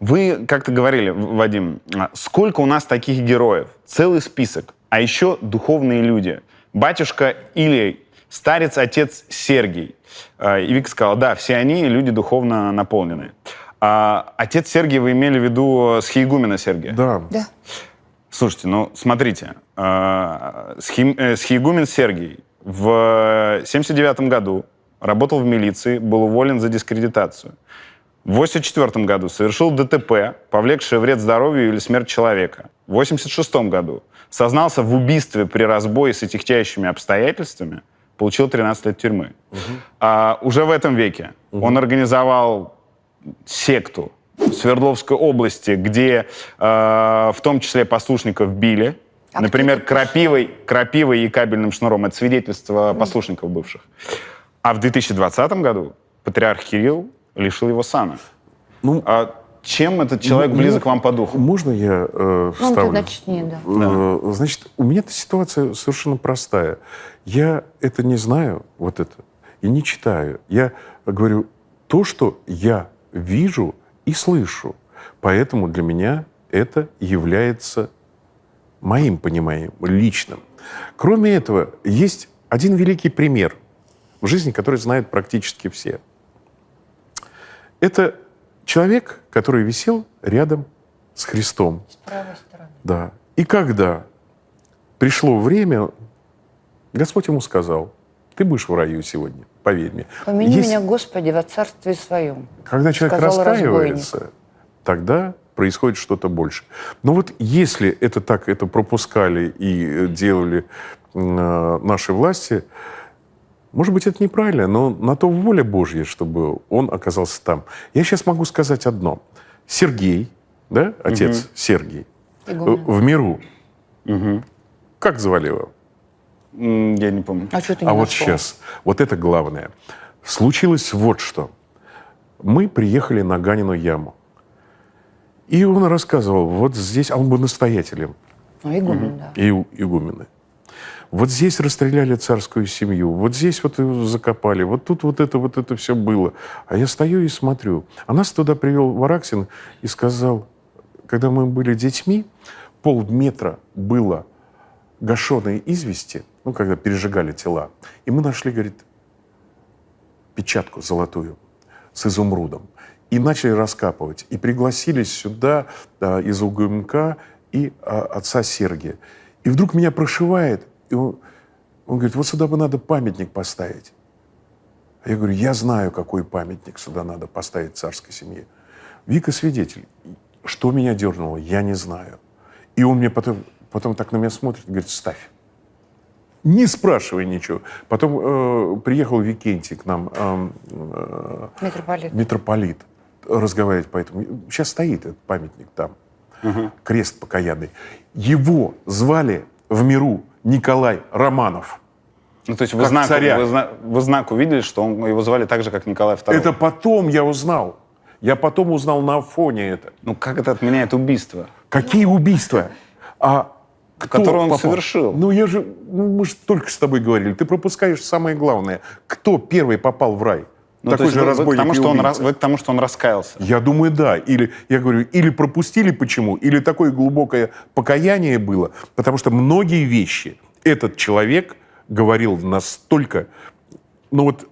Вы как-то говорили, Вадим, а, сколько у нас таких героев? Целый список. А еще духовные люди. Батюшка Илия, старец отец Сергий. А, и Вика сказала, да, все они люди духовно наполненные. А отец Сергий вы имели в виду э, схиегумена Сергия? Да. да. Слушайте, ну смотрите, а, схиегумен э, Сергий в 79 году работал в милиции, был уволен за дискредитацию. В 1984 году совершил ДТП, повлекшее вред здоровью или смерть человека. В 1986 году сознался в убийстве при разбое с отягчающими обстоятельствами, получил 13 лет тюрьмы. Угу. А, уже в этом веке угу. он организовал секту в Свердловской области, где э, в том числе послушников били. А Например, крапивой, крапивой и кабельным шнуром. Это свидетельство послушников бывших. А в 2020 году патриарх Кирилл лишил его сана. Ну, а чем этот человек ну, близок ну, вам по духу? Можно я э, вставлю? Ну, ты начни, да. Э, да. Значит, у меня эта ситуация совершенно простая. Я это не знаю, вот это, и не читаю. Я говорю то, что я вижу и слышу. Поэтому для меня это является моим пониманием, личным. Кроме этого, есть один великий пример в жизни, который знают практически все – это человек, который висел рядом с Христом. С правой стороны. Да. И когда пришло время, Господь ему сказал, ты будешь в раю сегодня, поверь мне. Помяни Есть... меня, Господи, во Царстве Своем. Когда человек раскаивается, разбойник. тогда происходит что-то больше. Но вот если это так, это пропускали и делали э, наши власти, может быть, это неправильно, но на то воля Божья, чтобы он оказался там. Я сейчас могу сказать одно. Сергей, да, отец угу. Сергей, э, Игумна. в миру. Угу. Как звали его? Я не помню. А, что ты не а вот сейчас, вот это главное. Случилось вот что. Мы приехали на Ганину яму. И он рассказывал, вот здесь, а он был настоятелем. Ну, игумен, угу. да. И, игумены. Вот здесь расстреляли царскую семью, вот здесь вот его закопали, вот тут вот это, вот это все было. А я стою и смотрю. А нас туда привел Вараксин и сказал, когда мы были детьми, полметра было гашеной извести, ну, когда пережигали тела, и мы нашли, говорит, печатку золотую с изумрудом. И начали раскапывать. И пригласили сюда а, из УГМК и а, отца Сергия. И вдруг меня прошивает и он, он говорит, вот сюда бы надо памятник поставить. я говорю, я знаю, какой памятник сюда надо поставить царской семье. Вика свидетель. Что меня дернуло, я не знаю. И он мне потом, потом так на меня смотрит и говорит, ставь. Не спрашивай ничего. Потом э, приехал Викентий к нам. Э, э, митрополит. Митрополит. Разговаривать поэтому. Сейчас стоит этот памятник там. Угу. Крест покаянный. Его звали в миру Николай Романов. Ну, то есть вы, знак, царя. Вы, вы знак увидели, что он, его звали так же, как Николай II? Это потом я узнал. Я потом узнал на фоне это. Ну как это отменяет убийство? Какие убийства? А, а кто Которое он попал? совершил. Ну я же, ну, мы же только с тобой говорили, ты пропускаешь самое главное. Кто первый попал в рай? Ну, такой же разбойник потому, что он, раз, вы что он раскаялся. Я думаю, да. Или, я говорю, или пропустили почему, или такое глубокое покаяние было. Потому что многие вещи этот человек говорил настолько... Ну вот